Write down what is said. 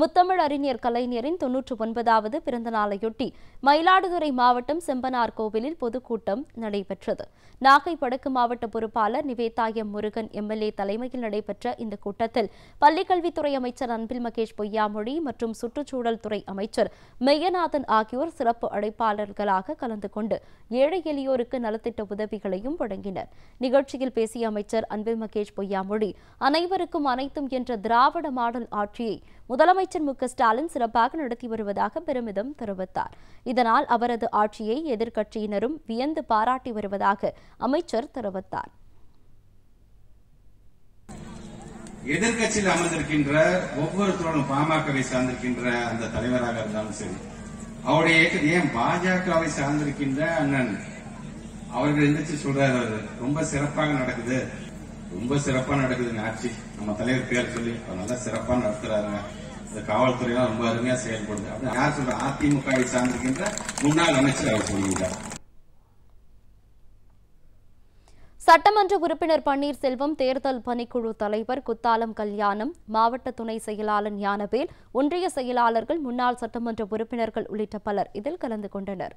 முத்தமிழ் அறிஞர் கலைஞரின் தொன்னூற்று ஒன்பதாவது பிறந்த நாளையொட்டி மயிலாடுதுறை மாவட்டம் செம்பனார் கோவிலில் பொதுக்கூட்டம் நடைபெற்றது நாகை வடக்கு மாவட்ட பொறுப்பாளர் நிவேதா எம் முருகன் எம்எல்ஏ தலைமையில் நடைபெற்ற இந்த கூட்டத்தில் பள்ளிக்கல்வித்துறை அமைச்சர் அன்பில் மகேஷ் பொய்யாமொழி மற்றும் சுற்றுச்சூழல் துறை அமைச்சர் மெய்யநாதன் ஆகியோர் சிறப்பு அழைப்பாளர்களாக கலந்து கொண்டு ஏழை எளியோருக்கு நலத்திட்ட உதவிகளையும் வழங்கினர் நிகழ்ச்சியில் பேசிய அமைச்சர் அன்பில் மகேஷ் பொய்யாமொழி அனைவருக்கும் அனைத்தும் என்ற திராவிட மாடல் ஆட்சியை முதலமைச்சர் மு ஸ்டாலின் சிறப்பாக நடத்தி வருவதாக பெருமிதம் தெரிவித்தார் இதனால் அவரது ஆட்சியை எதிர்க்கட்சியினரும் வியந்து பாராட்டி வருவதாக அமைச்சர் தெரிவித்தார் எதிர்கட்சியில் அமர்ந்திருக்கின்ற ஒவ்வொருத்தரும் பாமகவை சார்ந்திருக்கின்ற அந்த தலைவராக இருந்தாலும் சரி அவருடைய ஏன் பாஜகவை சார்ந்திருக்கின்ற அண்ணன் அவர்கள் எந்திரிச்சு சொல்றாரு ரொம்ப சிறப்பாக நடக்குது ரொம்ப சிறப்பா நடக்குதுங்க ஆட்சி நம்ம தலைவர் பேர் சொல்லி நல்லா சிறப்பா நடத்துறாருங்க இந்த காவல்துறையெல்லாம் ரொம்ப அருமையா செயல்படுது யார் சொல்ற அதிமுக சார்ந்திருக்கின்ற முன்னாள் அமைச்சர் அவர் சொல்லுகிறார் சட்டமன்ற உறுப்பினர் பன்னீர்செல்வம் தேர்தல் பணிக்குழு தலைவர் குத்தாலம் கல்யாணம் மாவட்ட துணை செயலாளர் ஞானவேல் ஒன்றிய செயலாளர்கள் முன்னாள் சட்டமன்ற உறுப்பினர்கள் உள்ளிட்ட பலர் இதில் கலந்து கொண்டனா்